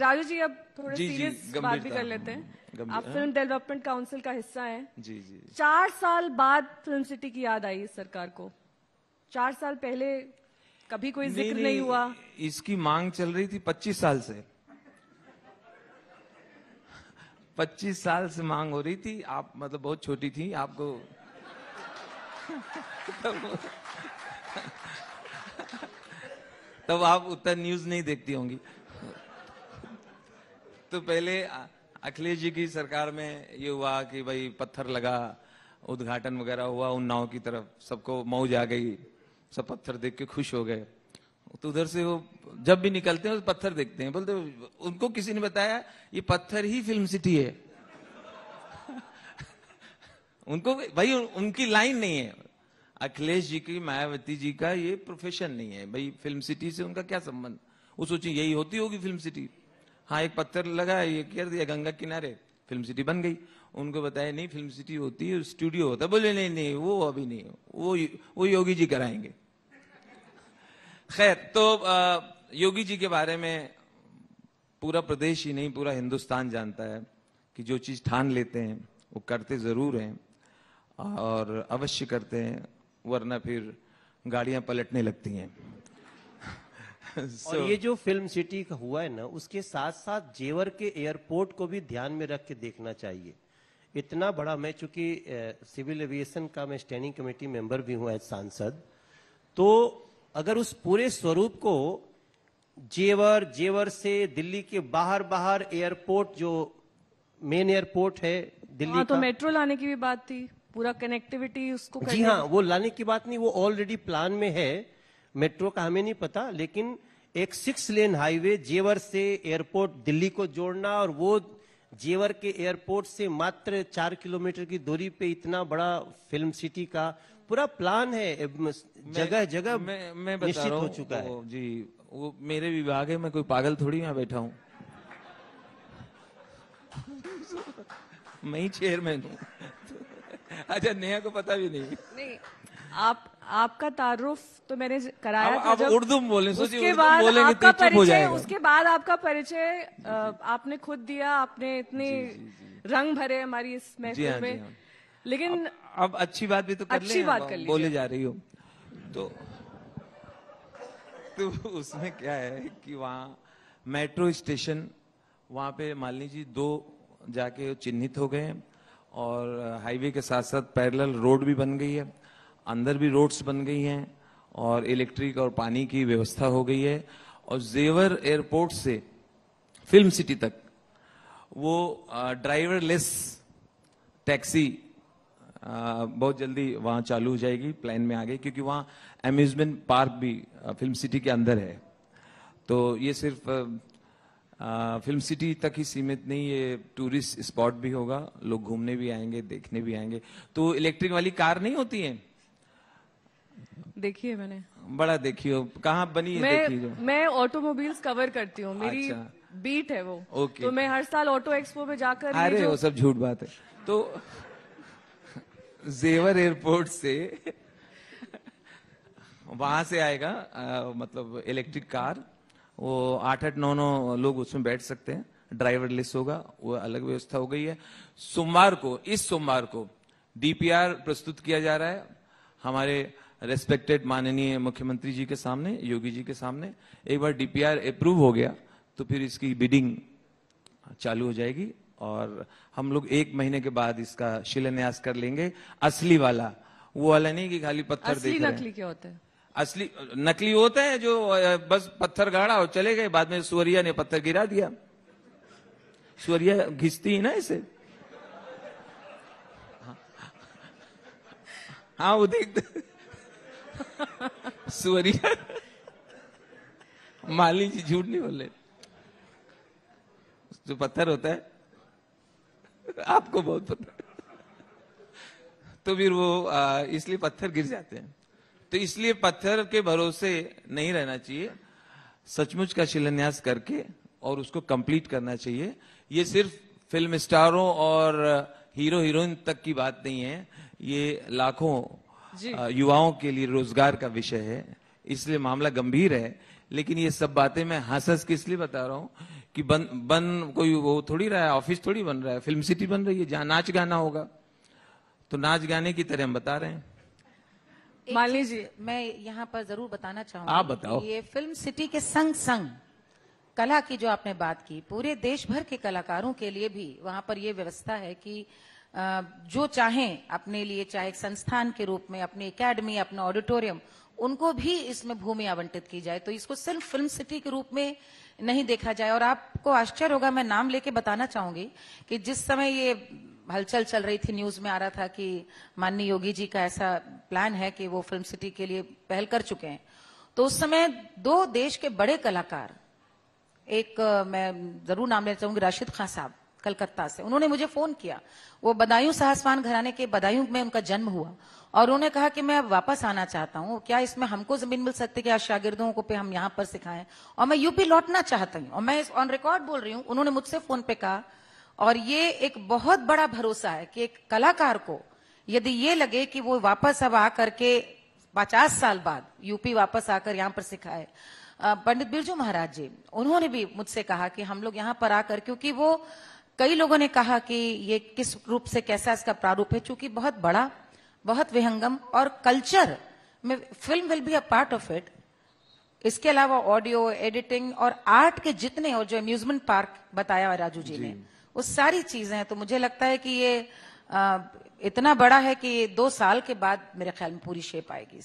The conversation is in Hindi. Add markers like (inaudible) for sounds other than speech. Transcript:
राजू जी अब थोड़ा सीरियस बात भी कर लेते हैं आप फिल्म डेवलपमेंट काउंसिल का हिस्सा हैं जी जी चार साल बाद फिल्म सिटी की याद आई सरकार को चार साल पहले कभी कोई जिक्र नहीं, नहीं हुआ इसकी मांग चल रही थी पच्चीस साल से पच्चीस साल से मांग हो रही थी आप मतलब बहुत छोटी थी आपको तब आप उतना न्यूज नहीं देखती होंगी तो पहले अखिलेश जी की सरकार में ये हुआ कि भाई पत्थर लगा उद्घाटन वगैरह हुआ उन नाव की तरफ सबको मौज आ गई सब पत्थर देख के खुश हो गए तो उधर से वो जब भी निकलते हैं तो पत्थर देखते हैं बोलते उनको किसी ने बताया ये पत्थर ही फिल्म सिटी है (laughs) उनको भाई उनकी लाइन नहीं है अखिलेश जी की मायावती जी का ये प्रोफेशन नहीं है भाई फिल्म सिटी से उनका क्या संबंध वो सोचिए यही होती होगी फिल्म सिटी हाँ एक पत्थर लगा ये कर दिया गंगा किनारे फिल्म सिटी बन गई उनको बताया नहीं फिल्म सिटी होती है स्टूडियो होता बोले नहीं नहीं वो अभी नहीं वो वो योगी जी कराएंगे खैर तो योगी जी के बारे में पूरा प्रदेश ही नहीं पूरा हिंदुस्तान जानता है कि जो चीज़ ठान लेते हैं वो करते ज़रूर हैं और अवश्य करते हैं वरना फिर गाड़ियां पलटने लगती हैं (laughs) so, और ये जो फिल्म सिटी का हुआ है ना उसके साथ साथ जेवर के एयरपोर्ट को भी ध्यान में रख के देखना चाहिए इतना बड़ा मैं चूंकि सिविल एविएशन का मैं स्टैंडिंग कमेटी मेंबर भी हूं एज सांसद तो अगर उस पूरे स्वरूप को जेवर जेवर से दिल्ली के बाहर बाहर एयरपोर्ट जो मेन एयरपोर्ट है दिल्ली हाँ, तो मेट्रो लाने की भी बात थी पूरा कनेक्टिविटी उसको जी हाँ वो लाने की बात नहीं वो ऑलरेडी प्लान में है मेट्रो का हमें नहीं पता लेकिन एक सिक्स लेन हाईवे जेवर से एयरपोर्ट दिल्ली को जोड़ना और वो जेवर के एयरपोर्ट से मात्र चार किलोमीटर की दूरी पे इतना बड़ा फिल्म सिटी का पूरा प्लान है जगह जगह मैं, मैं निश्चित हो चुका है जी वो मेरे विभाग है मैं कोई पागल थोड़ी यहाँ बैठा हूँ मैं ही चेयरमैन हूँ (laughs) अच्छा नेहा को पता भी नहीं नहीं आप आपका तारुफ तो मैंने कराया आप, था उर्दू में बोले तो उसके बाद आपका परिचय उसके बाद आपका परिचय आपने खुद दिया आपने इतने रंग भरे हमारी इस महफिल हाँ, में हाँ। लेकिन अब अच्छी बात भी तो कर अच्छी बात कर बोले जा रही हो तो तो उसमें क्या है कि वहाँ मेट्रो स्टेशन वहाँ पे मान लीजिए दो जाके चिन्हित हो गए और हाईवे के साथ साथ पैरेलल रोड भी बन गई है अंदर भी रोड्स बन गई हैं और इलेक्ट्रिक और पानी की व्यवस्था हो गई है और जेवर एयरपोर्ट से फिल्म सिटी तक वो ड्राइवरलेस टैक्सी बहुत जल्दी वहाँ चालू हो जाएगी प्लान में आ गई क्योंकि वहाँ एम्यूजमेंट पार्क भी फिल्म सिटी के अंदर है तो ये सिर्फ फिल्म सिटी तक ही सीमित नहीं ये टूरिस्ट स्पॉट भी होगा लोग घूमने भी आएंगे देखने भी आएंगे तो इलेक्ट्रिक वाली कार नहीं होती है देखी है मैंने बड़ा देखी हो कहा बनी मैं, देखी जो? मैं ऑटोमोबाइल्स कवर करती हूँ मेरी अच्छा। बीट है वो ओके। तो मैं हर साल ऑटो एक्सपो में जाकर अरे वो सब झूठ बात है तो जेवर एयरपोर्ट से वहां से आएगा आ, मतलब इलेक्ट्रिक कार वो आठ आठ नौ नौ लोग उसमें बैठ सकते हैं ड्राइवर लेस होगा वो अलग व्यवस्था हो गई है सोमवार को इस सोमवार को डीपीआर प्रस्तुत किया जा रहा है हमारे रेस्पेक्टेड माननीय मुख्यमंत्री जी के सामने योगी जी के सामने एक बार डीपीआर अप्रूव हो गया तो फिर इसकी बिडिंग चालू हो जाएगी और हम लोग एक महीने के बाद इसका शिलान्यास कर लेंगे असली वाला वो वाला नहीं कि खाली पत्थर दे नकली क्या होता है असली नकली होता है जो बस पत्थर गाड़ा और चले गए बाद में सूर्या ने पत्थर गिरा दिया सूर्या घिसती है ना इसे हाँ, हाँ, हाँ वो देखते सुअरिया माली जी झूठ नहीं बोले जो पत्थर होता है आपको बहुत पता तो फिर वो इसलिए पत्थर गिर जाते हैं तो इसलिए पत्थर के भरोसे नहीं रहना चाहिए सचमुच का शिलान्यास करके और उसको कंप्लीट करना चाहिए ये सिर्फ फिल्म स्टारों और हीरो हीरोइन तक की बात नहीं है ये लाखों युवाओं के लिए रोजगार का विषय है इसलिए मामला गंभीर है लेकिन ये सब बातें मैं हंस हंस के इसलिए बता रहा हूँ कि बन बन कोई वो थोड़ी रहा है ऑफिस थोड़ी बन रहा है फिल्म सिटी बन रही है जहाँ नाच गाना होगा तो नाच गाने की तरह हम बता रहे हैं मान जी मैं यहाँ पर जरूर बताना चाहूंगा आप बताओ ये फिल्म सिटी के संग संग कला की जो आपने बात की पूरे देश भर के कलाकारों के लिए भी वहां पर ये व्यवस्था है कि जो चाहें अपने लिए चाहे एक संस्थान के रूप में अपनी एकेडमी अपना ऑडिटोरियम उनको भी इसमें भूमि आवंटित की जाए तो इसको सिर्फ फिल्म सिटी के रूप में नहीं देखा जाए और आपको आश्चर्य होगा मैं नाम लेके बताना चाहूंगी कि जिस समय ये हलचल चल रही थी न्यूज में आ रहा था कि माननीय योगी जी का ऐसा प्लान है कि वो फिल्म सिटी के लिए पहल कर चुके हैं तो उस समय दो देश के बड़े कलाकार एक मैं जरूर नाम लेना चाहूंगी राशिद खान साहब कलकत्ता से उन्होंने मुझे फोन किया वो बदायूं सहसवान घराने के बदायूं में उनका जन्म हुआ और उन्होंने कहा कि मैं अब वापस आना चाहता हूँ क्या इसमें हमको जमीन मिल सकती क्या शागिर्दों को पे हम यहाँ पर सिखाएं और मैं यूपी लौटना चाहता हूँ और मैं ऑन रिकॉर्ड बोल रही हूँ उन्होंने मुझसे फोन पे कहा और ये एक बहुत बड़ा भरोसा है कि एक कलाकार को यदि ये लगे कि वो वापस अब आकर के पचास साल बाद यूपी वापस आकर यहाँ पर सिखाए पंडित बिरजू महाराज जी उन्होंने भी मुझसे कहा कि हम लोग यहाँ पर आकर क्योंकि वो कई लोगों ने कहा कि ये किस रूप से कैसा इसका प्रारूप है चूंकि बहुत बड़ा बहुत विहंगम और कल्चर में film will be a part of it इसके अलावा ऑडियो एडिटिंग और आर्ट के जितने और जो अम्यूजमेंट पार्क बताया राजू जी, जी ने वो सारी चीजें हैं तो मुझे लगता है कि ये आ, इतना बड़ा है कि दो साल के बाद मेरे ख्याल में पूरी शेप आएगी